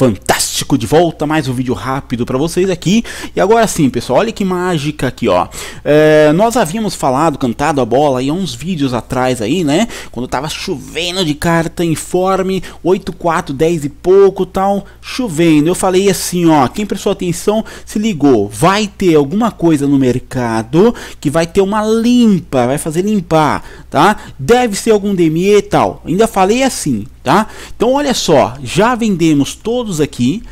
fantástico. Fantástico de volta, mais um vídeo rápido para vocês aqui. E agora sim, pessoal, olha que mágica aqui, ó. É, nós havíamos falado, cantado a bola aí uns vídeos atrás aí, né? Quando tava chovendo de carta, informe, 8, 4, 10 e pouco tal, chovendo. Eu falei assim, ó, quem prestou atenção se ligou, vai ter alguma coisa no mercado que vai ter uma limpa, vai fazer limpar, tá? Deve ser algum DME e tal. Ainda falei assim, tá? Então olha só, já vendemos todos aqui,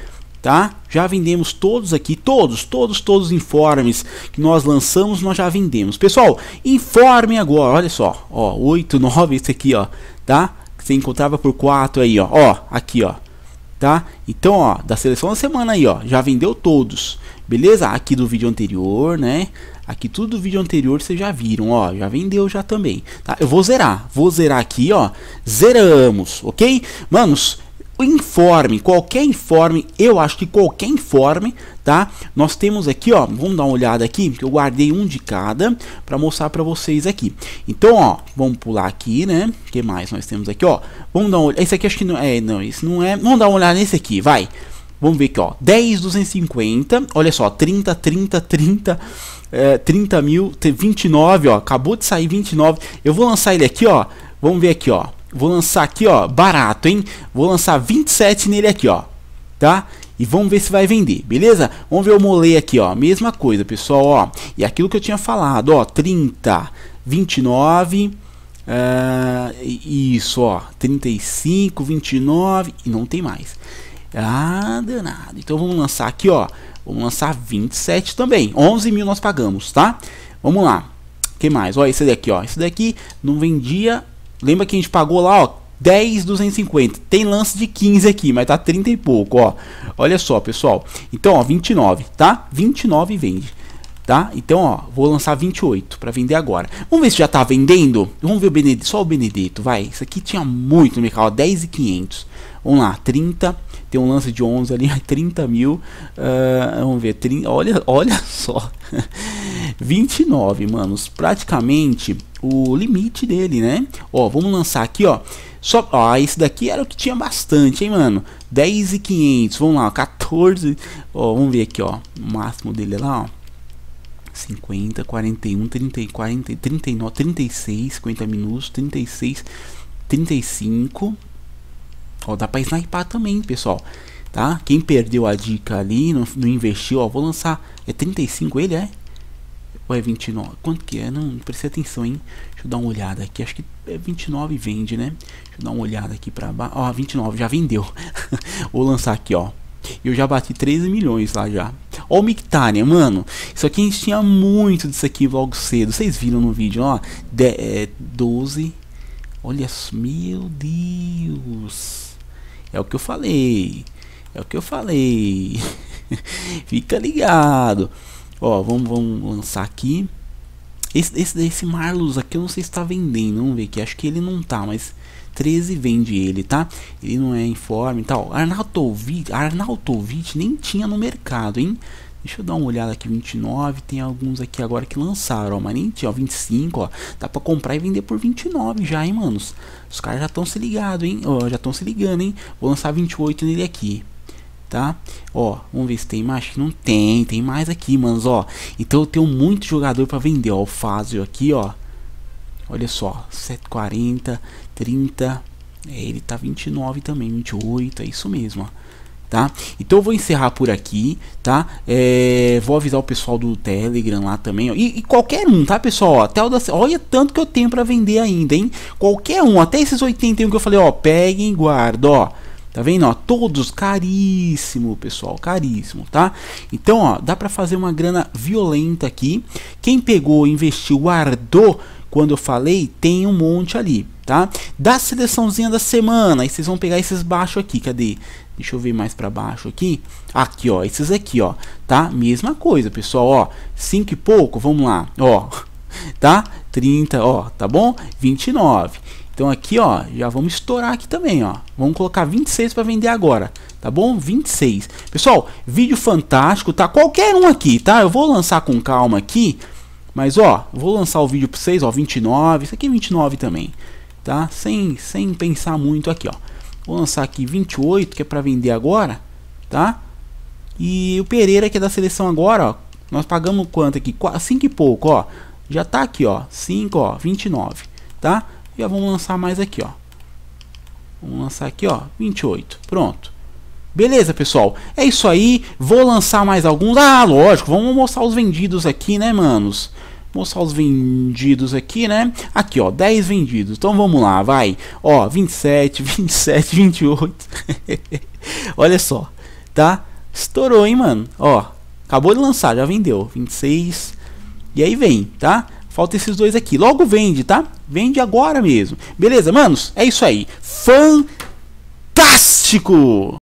tá? Já vendemos todos aqui, todos, todos, todos os informes que nós lançamos, nós já vendemos. Pessoal, informe agora, olha só, ó, 8, 9, esse aqui, ó, tá? Que você encontrava por 4 aí, ó, ó, aqui, ó, tá? Então, ó, da seleção da semana aí, ó, já vendeu todos, beleza? Aqui do vídeo anterior, né? Aqui tudo do vídeo anterior vocês já viram, ó, já vendeu já também, tá? Eu vou zerar, vou zerar aqui, ó, zeramos, ok? Manos, informe, qualquer informe, eu acho que qualquer informe, tá? Nós temos aqui, ó, vamos dar uma olhada aqui, que eu guardei um de cada para mostrar para vocês aqui. Então, ó, vamos pular aqui, né? Que mais nós temos aqui, ó? Vamos dar uma olhada. Esse aqui acho que não é, não, esse não é. Vamos dar uma olhada nesse aqui, vai. Vamos ver aqui, ó, 10, 250, olha só, 30, 30, 30, é, 30 mil, 29, ó, acabou de sair 29, eu vou lançar ele aqui, ó, vamos ver aqui, ó, Vou lançar aqui, ó, barato, hein? Vou lançar 27 nele aqui, ó, tá? E vamos ver se vai vender, beleza? Vamos ver o mole aqui, ó, mesma coisa, pessoal, ó. E aquilo que eu tinha falado, ó, 30, 29... Uh, isso, ó, 35, 29 e não tem mais. Ah, danado. Então vamos lançar aqui, ó. Vamos lançar 27 também. 11 mil nós pagamos, tá? Vamos lá. que mais? Ó, esse daqui, ó. Esse daqui não vendia Lembra que a gente pagou lá, ó, 10, 250. Tem lance de 15 aqui, mas tá 30 e pouco, ó. Olha só, pessoal. Então, ó, 29, tá? 29 vende. Tá? Então, ó, vou lançar 28 para vender agora. Vamos ver se já tá vendendo. Vamos ver o Benedito, só o Benedito, vai. Isso aqui tinha muito no mercado, 10,500. Vamos lá, 30. Tem um lance de 11 ali, 30 é mil. Uh, vamos ver, 30, olha, olha só. 29, manos. Praticamente o limite dele, né? Ó, vamos lançar aqui, ó. Só, ó, esse daqui era o que tinha bastante, hein, mano? 10 e 500, vamos lá, 14. Ó, vamos ver aqui, ó. O máximo dele é lá, ó. 50, 41, 30, 40, 39, 36, 50 minutos, 36, 35. Ó, dá pra sniper também, pessoal. Tá? Quem perdeu a dica ali, não, não investiu, ó, vou lançar. É 35 ele, é? Ou é 29? Quanto que é? Não, prestei atenção, hein? Deixa eu dar uma olhada aqui. Acho que é 29 vende, né? Deixa eu dar uma olhada aqui pra baixo. Ó, 29, já vendeu. Vou lançar aqui, ó. Eu já bati 13 milhões lá já. Ó o Mictania, mano. Isso aqui a gente tinha muito disso aqui logo cedo. Vocês viram no vídeo, ó. De, é, 12. Olha, meu Deus. É o que eu falei. É o que eu falei. Fica ligado. Ó, vamos, vamos lançar aqui. Esse, esse, esse Marlos aqui eu não sei se está vendendo, vamos ver aqui. Acho que ele não tá, mas 13 vende ele, tá? Ele não é em forma e tal. Arnautovic, Arnautovic nem tinha no mercado, hein? Deixa eu dar uma olhada aqui, 29, tem alguns aqui agora que lançaram, ó, mas nem tinha, ó, 25, ó, dá pra comprar e vender por 29 já, hein, manos? Os caras já estão se ligados, hein, ó, já estão se ligando, hein, vou lançar 28 nele aqui, tá? Ó, vamos ver se tem mais. Não tem, tem mais aqui, mano, ó. Então eu tenho muito jogador para vender, ó. O Fazio aqui, ó. Olha só, 740, 30. É, ele tá 29 também, 28, é isso mesmo, ó. Tá? Então eu vou encerrar por aqui, tá? É, vou avisar o pessoal do Telegram lá também, ó. E, e qualquer um, tá, pessoal? Ó, até o da, olha tanto que eu tenho para vender ainda, hein? Qualquer um, até esses 81 que eu falei, ó, peguem e guardem, ó. Tá vendo? Ó, todos caríssimo, pessoal, caríssimo, tá? Então, ó, dá para fazer uma grana violenta aqui. Quem pegou, investiu, guardou, quando eu falei, tem um monte ali, tá? Da seleçãozinha da semana, aí vocês vão pegar esses baixos aqui, cadê? Deixa eu ver mais para baixo aqui. Aqui, ó, esses aqui, ó, tá? Mesma coisa, pessoal, ó, cinco e pouco, vamos lá, ó, tá? 30, ó, tá bom? 29. Então aqui, ó, já vamos estourar aqui também, ó. Vamos colocar 26 para vender agora, tá bom? 26. Pessoal, vídeo fantástico, tá? Qualquer um aqui, tá? Eu vou lançar com calma aqui, mas ó, vou lançar o vídeo para vocês, ó, 29, isso aqui é 29 também, tá? Sem sem pensar muito aqui, ó. Vou lançar aqui 28, que é para vender agora, tá? E o Pereira que é da seleção agora, ó, nós pagamos quanto aqui? 5 e pouco, ó. Já tá aqui, ó, 5, ó, 29, tá? E vamos lançar mais aqui, ó. Vamos lançar aqui, ó, 28. Pronto. Beleza, pessoal? É isso aí. Vou lançar mais alguns. Ah, lógico, vamos mostrar os vendidos aqui, né, manos? mostrar os vendidos aqui, né? Aqui, ó, 10 vendidos. Então vamos lá, vai. Ó, 27, 27, 28. Olha só, tá? Estourou, hein, mano? Ó, acabou de lançar, já vendeu. 26. E aí vem, tá? Falta esses dois aqui. Logo vende, tá? Vende agora mesmo. Beleza, manos? É isso aí. Fantástico!